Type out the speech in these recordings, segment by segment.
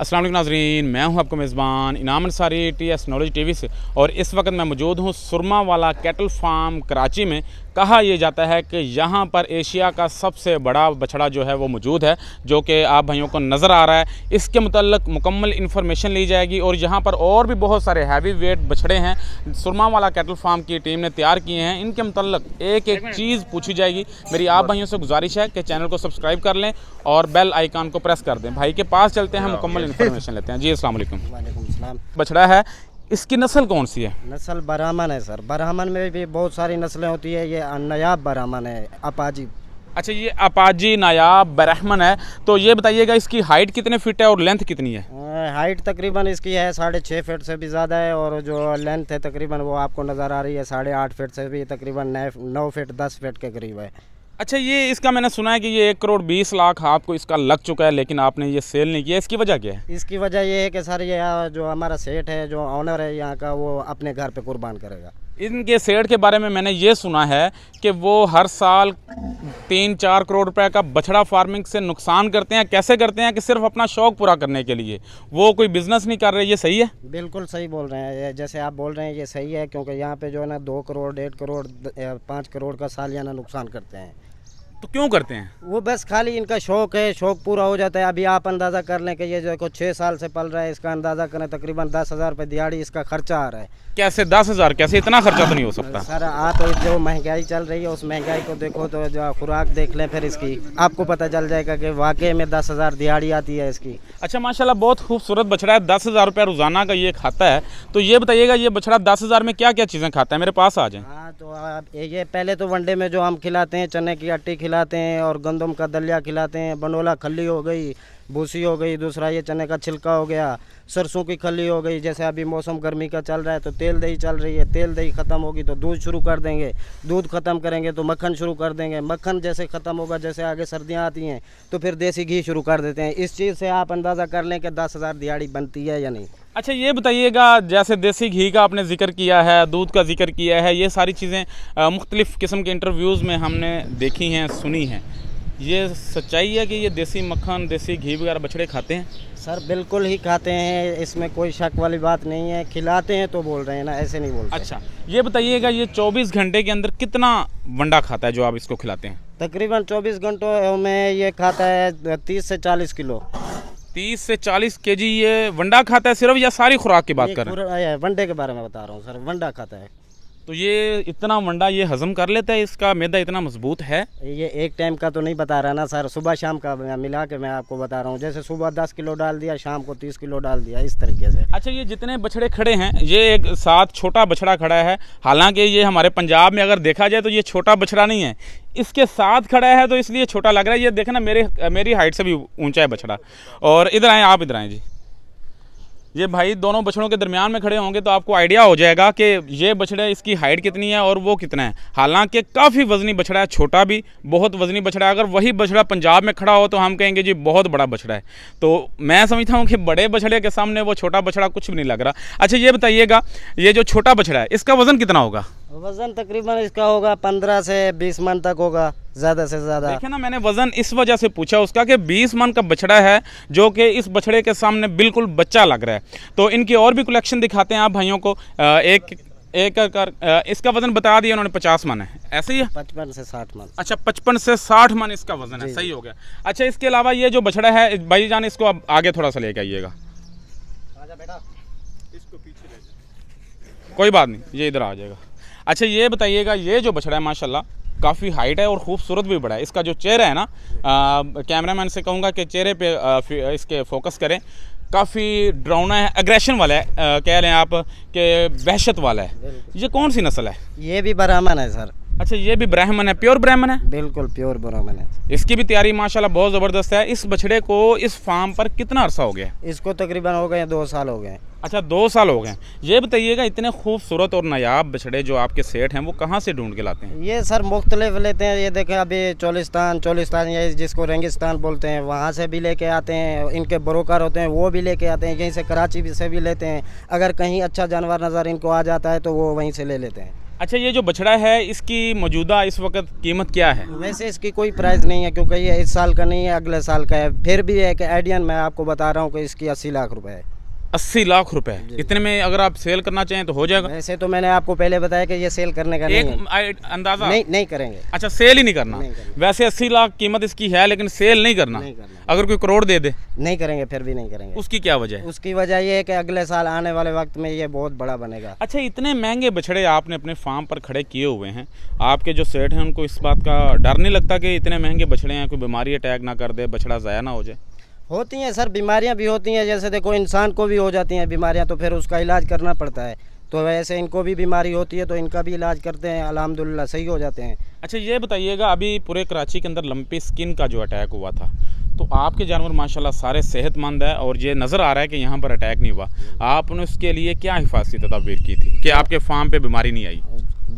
असलम नाजरीन मैं हूं आपको मेज़बान Inam Ansari T S knowledge T V से और इस वक्त मैं मौजूद हूं सुरमा वाला कैटल फार्म कराची में कहा यह जाता है कि यहाँ पर एशिया का सबसे बड़ा बछड़ा जो है वो मौजूद है जो कि आप भाइयों को नज़र आ रहा है इसके मतलब मुकम्मल इन्फॉर्मेशन ली जाएगी और यहाँ पर और भी बहुत सारे हैवी वेट बछड़े हैं सुरमा वाला कैटल फार्म की टीम ने तैयार किए हैं इनके मतलब एक एक चीज़ पूछी जाएगी मेरी आप भाइयों से गुजारिश है कि चैनल को सब्सक्राइब कर लें और बेल आइकान को प्रेस कर दें भाई के पास चलते हैं हाँ, मुकम्मल इन्फॉर्मेशन लेते हैं जी असल बछड़ा है इसकी नस्ल कौन सी है नस्ल ब्राह्मण है सर ब्राह्मण में भी बहुत सारी नस्लें होती है ये नायाब ब्राह्मण है अपाजी अच्छा ये अपाजी नायाब ब्राह्मण है तो ये बताइएगा इसकी हाइट कितने फिट है और लेंथ कितनी है हाइट तकरीबन इसकी है साढ़े छः फिट से भी ज़्यादा है और जो लेंथ है तकरीबन वो आपको नज़र आ रही है साढ़े आठ फिट से भी तकरीबन नौ फिट दस फिट के करीब है अच्छा ये इसका मैंने सुना है कि ये एक करोड़ बीस लाख आपको इसका लग चुका है लेकिन आपने ये सेल नहीं किया इसकी वजह क्या है इसकी वजह ये है कि सर ये जो हमारा सेठ है जो ऑनर है यहाँ का वो अपने घर पे कुर्बान करेगा इनके सेठ के बारे में मैंने ये सुना है कि वो हर साल तीन चार करोड़ रुपए का बछड़ा फार्मिंग से नुकसान करते हैं कैसे करते हैं कि सिर्फ अपना शौक पूरा करने के लिए वो कोई बिजनेस नहीं कर रहे ये सही है बिल्कुल सही बोल रहे हैं जैसे आप बोल रहे हैं ये सही है क्योंकि यहाँ पे जो है ना दो करोड़ डेढ़ करोड़ पाँच करोड़ का साल नुकसान करते हैं तो क्यों करते हैं वो बस खाली इनका शौक है शौक पूरा हो जाता है अभी आप अंदाज़ा कर लें कि ये जो को छह साल से पल रहा है इसका अंदाज़ा करें तकरीबन दस हज़ार रुपए दिहाड़ी इसका खर्चा आ रहा है कैसे दस हज़ार कैसे इतना खर्चा तो नहीं हो सकता सर आप तो जो महंगाई चल रही है उस महंगाई को देखो तो जो खुराक देख लें फिर इसकी आपको पता चल जाएगा कि वाकई में दस हज़ार दिहाड़ी आती है इसकी अच्छा माशाला बहुत खूबसूरत बछड़ा है दस हज़ार रुपये रोज़ाना का ये खाता है तो ये बताइएगा ये बछड़ा दस हज़ार में क्या क्या चीज़ें खाता है मेरे पास आ जाए हाँ तो ये पहले तो वनडे में जो हम खिलाते हैं चने की आटी खिलाते हैं और गंदम का दलिया खिलाते हैं बनोला खली हो गई भूसी हो गई दूसरा ये चने का छिलका हो गया सरसों की खली हो गई जैसे अभी मौसम गर्मी का चल रहा है तो तेल दही चल रही है तेल दही ख़त्म होगी तो दूध शुरू कर देंगे दूध ख़त्म करेंगे तो मक्खन शुरू कर देंगे मक्खन जैसे ख़त्म होगा जैसे आगे सर्दियाँ आती हैं तो फिर देसी घी शुरू कर देते हैं इस चीज़ से आप अंदाज़ा कर लें कि दस हज़ार दिहाड़ी बनती है या नहीं अच्छा ये बताइएगा जैसे देसी घी का आपने जिक्र किया है दूध का जिक्र किया है ये सारी चीज़ें मुख्तलिफ़ किस्म के इंटरव्यूज़ में हमने देखी हैं सुनी हैं ये सच्चाई है कि ये देसी मक्खन देसी घी वगैरह बछड़े खाते हैं सर बिल्कुल ही खाते हैं इसमें कोई शक वाली बात नहीं है खिलाते हैं तो बोल रहे हैं ना ऐसे नहीं बोलते अच्छा ये बताइएगा ये 24 घंटे के अंदर कितना वंडा खाता है जो आप इसको खिलाते हैं तकरीबन 24 घंटों में ये खाता है 30 से 40 किलो तीस से चालीस के जी ये वंडा खाता है सिर्फ या सारी खुराक की बात कर रहे हैं वंडे के बारे में बता रहा हूँ सर वंडा खाता है तो ये इतना मंडा ये हजम कर लेता है इसका मैदा इतना मजबूत है ये एक टाइम का तो नहीं बता रहा ना सर सुबह शाम का मिला के मैं आपको बता रहा हूँ जैसे सुबह दस किलो डाल दिया शाम को तीस किलो डाल दिया इस तरीके से अच्छा ये जितने बछड़े खड़े हैं ये एक साथ छोटा बछड़ा खड़ा है हालांकि ये हमारे पंजाब में अगर देखा जाए तो ये छोटा बछड़ा नहीं है इसके साथ खड़ा है तो इसलिए छोटा लग रहा है ये देखना मेरे मेरी हाइट से भी ऊंचा है बछड़ा और इधर आए आप इधर आए जी ये भाई दोनों बछड़ों के दरमियान में खड़े होंगे तो आपको आइडिया हो जाएगा कि ये बछड़े इसकी हाइट कितनी है और वो कितना है हालांकि काफ़ी वजनी बछड़ा है छोटा भी बहुत वजनी बछड़ा है अगर वही बछड़ा पंजाब में खड़ा हो तो हम कहेंगे जी बहुत बड़ा बछड़ा है तो मैं समझता हूँ कि बड़े बछड़े के सामने वो छोटा बछड़ा कुछ भी नहीं लग रहा अच्छा ये बताइएगा ये जो छोटा बछड़ा है इसका वज़न कितना होगा वजन तकरीबन इसका होगा पंद्रह से बीस मन तक होगा ज़्यादा से ज़्यादा देखिए ना मैंने वज़न इस वजह से पूछा उसका कि बीस मन का बछड़ा है जो कि इस बछड़े के सामने बिल्कुल बच्चा लग रहा है तो इनकी और भी कलेक्शन दिखाते हैं आप भाइयों को एक एक कर इसका वजन बता दिया उन्होंने पचास मन है ऐसे ही पचपन से साठ मन अच्छा पचपन से साठ मन इसका वजन है सही हो गया अच्छा इसके अलावा ये जो बछड़ा है भाई जान इसको आप आगे थोड़ा सा लेके आइएगा बेटा इसको पीछे ले कोई बात नहीं ये इधर आ जाएगा अच्छा ये बताइएगा ये जो बछड़ा है माशाल्लाह काफ़ी हाइट है और ख़ूबसूरत भी बड़ा है इसका जो चेहरा है ना कैमरामैन से कहूँगा कि चेहरे पे आ, इसके फोकस करें काफ़ी ड्राउना है अग्रेशन वाला है आ, कह रहे हैं आप कि वहशत वाला है ये कौन सी नस्ल है ये भी ब्राह्मण है सर अच्छा ये भी ब्राह्मण है प्योर ब्राह्मण है बिल्कुल प्योर ब्राह्मण है इसकी भी तैयारी माशाल्लाह बहुत ज़बरदस्त है इस बछड़े को इस फार्म पर कितना अर्सा हो गया इसको तकरीबन हो गए दो साल हो गए अच्छा दो साल हो गए ये बताइएगा इतने खूबसूरत और नायाब बछड़े जो आपके सेठ हैं वो कहाँ से ढूंढ के लाते हैं ये सर मुख्तलिफ लेते हैं ये देखें अभी चोलिस्तान चोलिस्तान ये जिसको रेंगिस्तान बोलते हैं वहाँ से भी लेके आते हैं इनके ब्रोकर होते हैं वो भी लेके आते हैं यहीं से कराची से भी लेते हैं अगर कहीं अच्छा जानवर नज़र इनको आ जाता है तो वो वहीं से ले लेते हैं अच्छा ये जो बछड़ा है इसकी मौजूदा इस वक्त कीमत क्या है वैसे इसकी कोई प्राइस नहीं है क्योंकि ये इस साल का नहीं है अगले साल का है फिर भी एक आइडियन मैं आपको बता रहा हूँ कि इसकी अस्सी लाख रुपए है अस्सी लाख रुपए इतने में अगर आप सेल करना चाहें तो हो जाएगा वैसे तो मैंने आपको पहले बताया कि ये सेल करने का एक नहीं अंदाजा नहीं नहीं करेंगे अच्छा सेल ही नहीं करना, नहीं करना। वैसे अस्सी लाख कीमत इसकी है लेकिन सेल नहीं करना, नहीं करना। अगर कोई करोड़ दे दे नहीं करेंगे फिर भी नहीं करेंगे उसकी क्या वजह उसकी वजह ये है कि अगले साल आने वाले वक्त में ये बहुत बड़ा बनेगा अच्छा इतने महंगे बछड़े आपने अपने फार्म पर खड़े किए हुए हैं आपके जो सेठ हैं उनको इस बात का डर नहीं लगता कि इतने महंगे बछड़े हैं कोई बीमारी अटैक ना कर दे बछड़ा ज़ाया ना हो जाए होती हैं सर बीमारियां भी होती हैं जैसे देखो इंसान को भी हो जाती हैं बीमारियां तो फिर उसका इलाज करना पड़ता है तो वैसे इनको भी बीमारी होती है तो इनका भी इलाज करते हैं अलहमदिल्ला सही हो जाते हैं अच्छा ये बताइएगा अभी पूरे कराची के अंदर लंपी स्किन का जो अटैक हुआ था तो आपके जानवर माशाल्लाह सारे सेहतमंद है और ये नज़र आ रहा है कि यहाँ पर अटैक नहीं हुआ आपने उसके लिए क्या हिफाजती तदाबीर की थी कि आपके फार्म पे बीमारी नहीं आई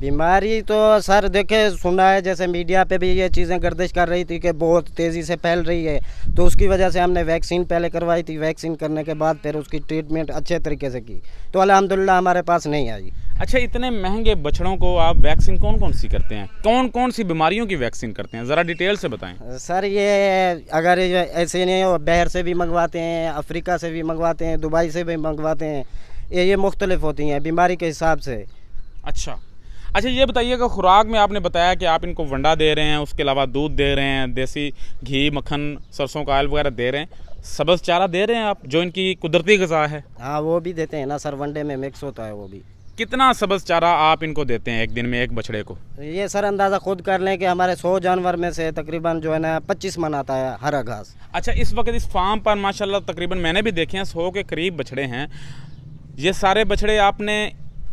बीमारी तो सर देखे सुना है जैसे मीडिया पे भी ये चीज़ें गर्दिश कर रही थी कि बहुत तेज़ी से फैल रही है तो उसकी वजह से हमने वैक्सीन पहले करवाई थी वैक्सीन करने के बाद फिर उसकी ट्रीटमेंट अच्छे तरीके से की तो अलहमदिल्ला हमारे पास नहीं आई अच्छा इतने महंगे बछड़ों को आप वैक्सीन कौन कौन सी करते हैं कौन कौन सी बीमारियों की वैक्सीन करते हैं ज़रा डिटेल से बताएं सर ये अगर ऐसे नहीं हो बहर से भी मंगवाते हैं अफ्रीका से भी मंगवाते हैं दुबई से भी मंगवाते हैं ये ये मुख्तलिफ होती हैं बीमारी के हिसाब से अच्छा अच्छा ये बताइएगा खुराक में आपने बताया कि आप इनको वंडा दे रहे हैं उसके अलावा दूध दे रहे हैं देसी घी मक्खन सरसों का आयल वगैरह दे रहे हैं सबज चारा दे रहे हैं आप जो इनकी कुदरती गजा है हाँ वो भी देते हैं ना सर वनडे में मिक्स होता है वो भी कितना सबज चारा आप इनको देते हैं एक दिन में एक बछड़े को ये सर अंदाज़ा खुद कर लें कि हमारे सौ जानवर में से तकरीबन जो है ना पच्चीस मन आता है हरा घास अच्छा इस वक्त इस फार्म पर माशाल्लाह तकरीबन मैंने भी देखे हैं सौ के करीब बछड़े हैं ये सारे बछड़े आपने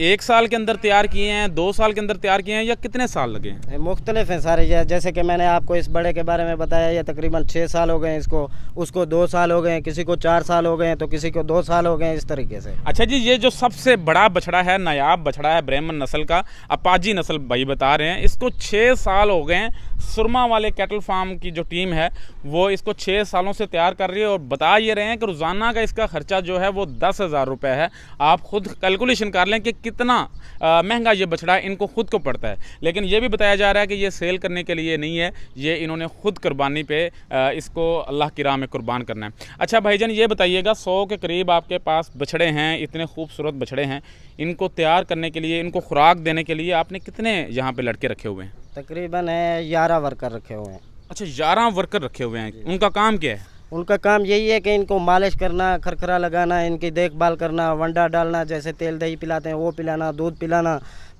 एक साल के अंदर तैयार किए हैं दो साल के अंदर तैयार किए हैं या कितने साल लगे हैं मुख्तलिफ हैं सारे जैसे कि मैंने आपको इस बड़े के बारे में बताया ये तकरीबन छः साल हो गए हैं इसको उसको दो साल हो गए हैं किसी को चार साल हो गए हैं तो किसी को दो साल हो गए हैं इस तरीके से अच्छा जी ये जो सबसे बड़ा बछड़ा है नायाब बछड़ा है ब्रह्मन नस्ल का अपाजी नस्ल भाई बता रहे हैं इसको छः साल हो गए हैं सुरमा वाले कैटल फार्म की जो टीम है वो इसको छः सालों से तैयार कर रही है और बता ये रहे हैं कि रोज़ाना का इसका खर्चा जो है वो दस हज़ार रुपये है आप खुद कैलकुलेशन कर लें कि कितना महंगा ये बछड़ा इनको खुद को पड़ता है लेकिन ये भी बताया जा रहा है कि ये सेल करने के लिए नहीं है ये इन्होंने खुद कुर्बानी पर इसको अल्लाह की राह में कुर्बान करना है अच्छा जान ये बताइएगा सौ के करीब आपके पास बछड़े हैं इतने खूबसूरत बछड़े हैं इनको तैयार करने के लिए इनको खुराक देने के लिए आपने कितने यहाँ पर लड़के रखे हुए हैं तकरीबन है ग्यारह वर्कर रखे हुए हैं अच्छा ग्यारह वर्कर रखे हुए हैं उनका काम क्या है उनका काम यही है कि इनको मालिश करना खरखरा लगाना इनकी देखभाल करना वंडा डालना जैसे तेल दही पिलाते हैं वो पिलाना दूध पिलाना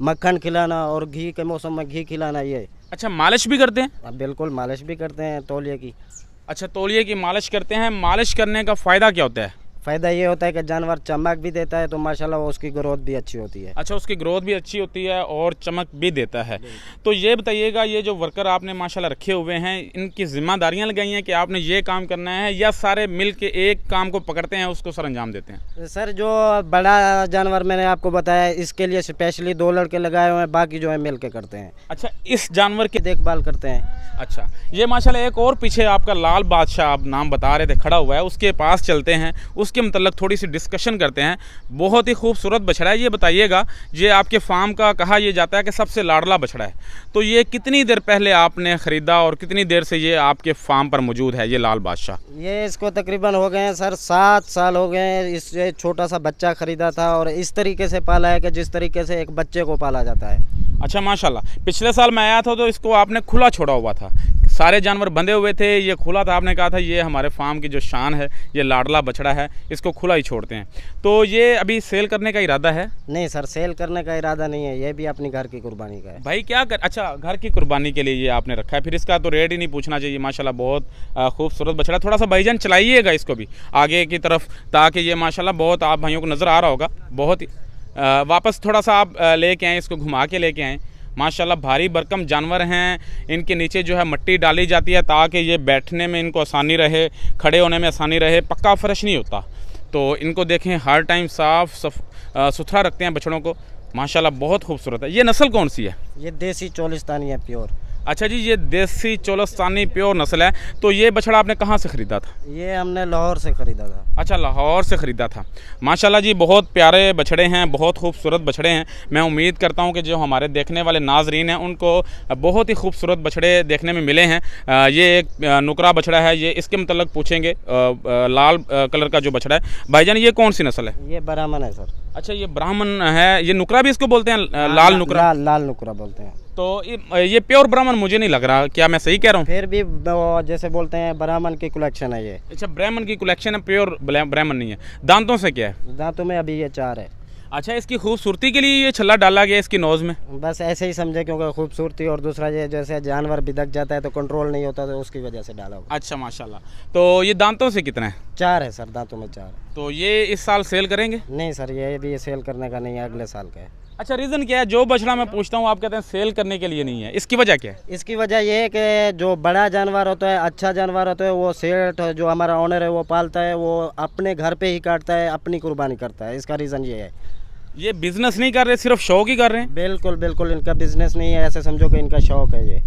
मक्खन खिलाना और घी के मौसम में घी खिलाना ये अच्छा मालिश भी करते हैं हाँ, बिल्कुल मालिश भी करते हैं तोलिए की अच्छा तौलिए की मालिश करते हैं मालिश करने का फ़ायदा क्या होता है फ़ायदा ये होता है कि जानवर चमक भी देता है तो माशाल्लाह उसकी ग्रोथ भी अच्छी होती है अच्छा उसकी ग्रोथ भी अच्छी होती है और चमक भी देता है तो ये बताइएगा ये जो वर्कर आपने माशाल्लाह रखे हुए हैं इनकी जिम्मेदारियां लगाई हैं कि आपने ये काम करना है या सारे मिल के एक काम को पकड़ते हैं उसको सर अंजाम देते हैं सर जो बड़ा जानवर मैंने आपको बताया इसके लिए स्पेशली दो लड़के लगाए हुए हैं बाकी जो है मिल के करते हैं अच्छा इस जानवर की देखभाल करते हैं अच्छा ये माशाला एक और पीछे आपका लाल बादशाह आप नाम बता रहे थे खड़ा हुआ है उसके पास चलते हैं उस उसके मतलब थोड़ी सी डिस्कशन करते हैं बहुत ही खूबसूरत बछड़ा है ये बताइएगा ये आपके फार्म का कहा यह जाता है कि सबसे लाडला बछड़ा है तो ये कितनी देर पहले आपने ख़रीदा और कितनी देर से ये आपके फार्म पर मौजूद है ये लाल बादशाह ये इसको तकरीबन हो गए हैं सर सात साल हो गए हैं इस छोटा सा बच्चा ख़रीदा था और इस तरीके से पाला है कि जिस तरीके से एक बच्चे को पाला जाता है अच्छा माशाल्लाह पिछले साल मैं आया था तो इसको आपने खुला छोड़ा हुआ था सारे जानवर बंधे हुए थे ये खुला था आपने कहा था ये हमारे फार्म की जो शान है ये लाडला बछड़ा है इसको खुला ही छोड़ते हैं तो ये अभी सेल करने का इरादा है नहीं सर सेल करने का इरादा नहीं है ये भी अपनी घर की कुर्बानी का है भाई क्या कर अच्छा घर की कुर्बानी के लिए ये आपने रखा है फिर इसका तो रेट ही नहीं पूछना चाहिए माशाला बहुत खूबसूरत बछड़ा थोड़ा सा भाईजान चलाइएगा इसको भी आगे की तरफ ताकि ये माशाला बहुत आप भाइयों को नज़र आ रहा होगा बहुत वापस थोड़ा सा आप लेके आएँ इसको घुमा के लेके आएँ माशाल्लाह भारी भरकम जानवर हैं इनके नीचे जो है मिट्टी डाली जाती है ताकि ये बैठने में इनको आसानी रहे खड़े होने में आसानी रहे पक्का फ्रेश नहीं होता तो इनको देखें हर टाइम साफ सुथरा रखते हैं बछड़ों को माशाल्लाह बहुत खूबसूरत है ये नस्ल कौन सी है ये देसी चौलिस्तानी है प्योर अच्छा जी ये देसी चोलस्तानी प्योर नस्ल है तो ये बछड़ा आपने कहाँ से ख़रीदा था ये हमने लाहौर से ख़रीदा था अच्छा लाहौर से ख़रीदा था माशाल्लाह जी बहुत प्यारे बछड़े हैं बहुत खूबसूरत बछड़े हैं मैं उम्मीद करता हूँ कि जो हमारे देखने वाले नाजरीन हैं उनको बहुत ही खूबसूरत बछड़े देखने में मिले हैं ये एक नुकरा बछड़ा है ये इसके मतलब पूछेंगे लाल कलर का जो बछड़ा है भाई ये कौन सी नस्ल है ये ब्राह्मण है सर अच्छा ये ब्राह्मण है ये नुकरा भी इसको बोलते हैं लाल हाँ, नुकरा लाल नुकरा बोलते हैं तो ये प्योर ब्राह्मण मुझे नहीं लग रहा क्या मैं सही कह रहा हूँ फिर भी जैसे बोलते हैं ब्राह्मण की कलेक्शन है ये अच्छा ब्राह्मण की कलेक्शन है प्योर ब्राह्मण नहीं है दांतों से क्या है दांतों में अभी ये चार है अच्छा इसकी खूबसूरती के लिए ये छल्ला डाला गया इसकी नोज में बस ऐसे ही समझे क्योंकि खूबसूरती और दूसरा ये जैसे जानवर बिदक जाता है तो कंट्रोल नहीं होता तो उसकी वजह से डाला होगा अच्छा माशाल्लाह तो ये दांतों से कितना है चार है सर दांतों में चार तो ये इस साल सेल करेंगे नहीं सर ये भी सेल करने का नहीं है अगले साल का है अच्छा रीज़न क्या है जो बछड़ा मैं पूछता हूँ आप कहते हैं सेल करने के लिए नहीं है इसकी वजह क्या है इसकी वजह यह है कि जो बड़ा जानवर होता है अच्छा जानवर होता है वो सेठ जो हमारा ऑनर है वो पालता है वो अपने घर पे ही काटता है अपनी कुर्बानी करता है इसका रीज़न ये है ये बिजनेस नहीं कर रहे सिर्फ शौक ही कर रहे हैं बिल्कुल बिल्कुल इनका बिजनेस नहीं है ऐसे समझो कि इनका शौक है ये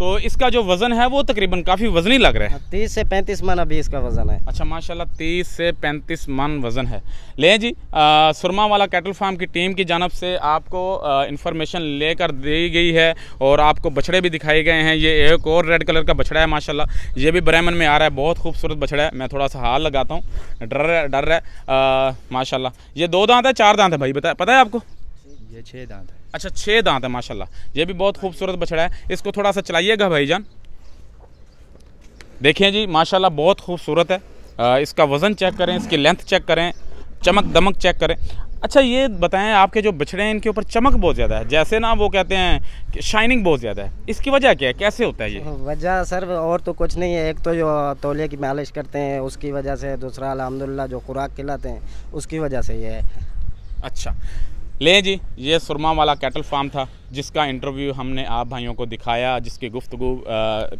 तो इसका जो वज़न है वो तकरीबन काफ़ी वजनी लग रहा है हाँ, तीस से पैंतीस मन अभी इसका वज़न है अच्छा माशाल्लाह तीस से पैंतीस मन वज़न है ले जी आ, सुरमा वाला कैटल फार्म की टीम की जानब से आपको इन्फॉर्मेशन लेकर दी गई है और आपको बछड़े भी दिखाए गए हैं ये एक और रेड कलर का बछड़ा है माशाला ये भी ब्रह्मन में आ रहा है बहुत खूबसूरत बछड़ा है मैं थोड़ा सा हाल लगाता हूँ डर रहा डर रहा है माशाला ये दो दांत है चार दांत है भाई बताया पता है आपको ये छः दांत है अच्छा छः दांत है माशाल्लाह ये भी बहुत खूबसूरत बछड़ा है इसको थोड़ा सा चलाइएगा भाई जान देखिए जी माशाल्लाह बहुत खूबसूरत है इसका वज़न चेक करें इसकी लेंथ चेक करें चमक दमक चेक करें अच्छा ये बताएं आपके जो बछड़े हैं इनके ऊपर चमक बहुत ज़्यादा है जैसे ना वो कहते हैं कि शाइनिंग बहुत ज़्यादा है इसकी वजह क्या है कैसे होता है ये वजह सर और तो कुछ नहीं है एक तो जो तोले की मालिश करते हैं उसकी वजह से दूसरा अलहमदिल्ला जो खुराक खिलाते हैं उसकी वजह से ये है अच्छा लें जी ये सुरमा वाला कैटल फार्म था जिसका इंटरव्यू हमने आप भाइयों को दिखाया जिसकी गुफ्तु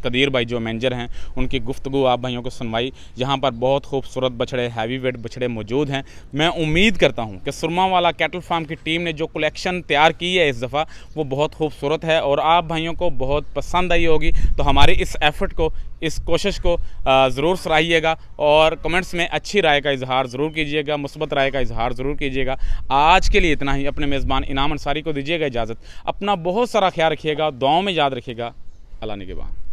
कदीर भाई जो मैनेजर हैं उनकी गुफ्तु आप भाइयों को सुनवाई यहाँ पर बहुत खूबसूरत बछड़े हैवी वेट बछड़े मौजूद हैं मैं उम्मीद करता हूँ कि सुरमा वाला कैटल फार्म की टीम ने जो कलेक्शन तैयार की है इस दफ़ा वो बहुत खूबसूरत है और आप भाइयों को बहुत पसंद आई होगी तो हमारी इस एफर्ट को इस कोशिश को ज़रूर सराहिएगा और कमेंट्स में अच्छी राय का इजहार ज़रूर कीजिएगा मुस्बत राय का इजहार ज़रूर कीजिएगा आज के लिए इतना ही अपने मेज़बान इनाम अंसारी को दीजिएगा इजाज़त अब अपना बहुत सारा ख्याल रखिएगा दुआओं में याद रखिएगा अल्लाह के बाद